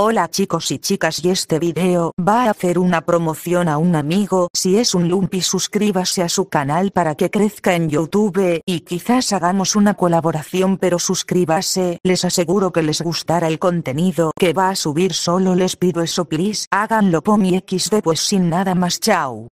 Hola chicos y chicas y este video va a hacer una promoción a un amigo si es un lumpy suscríbase a su canal para que crezca en youtube y quizás hagamos una colaboración pero suscríbase les aseguro que les gustará el contenido que va a subir solo les pido eso please háganlo mi xd pues sin nada más chao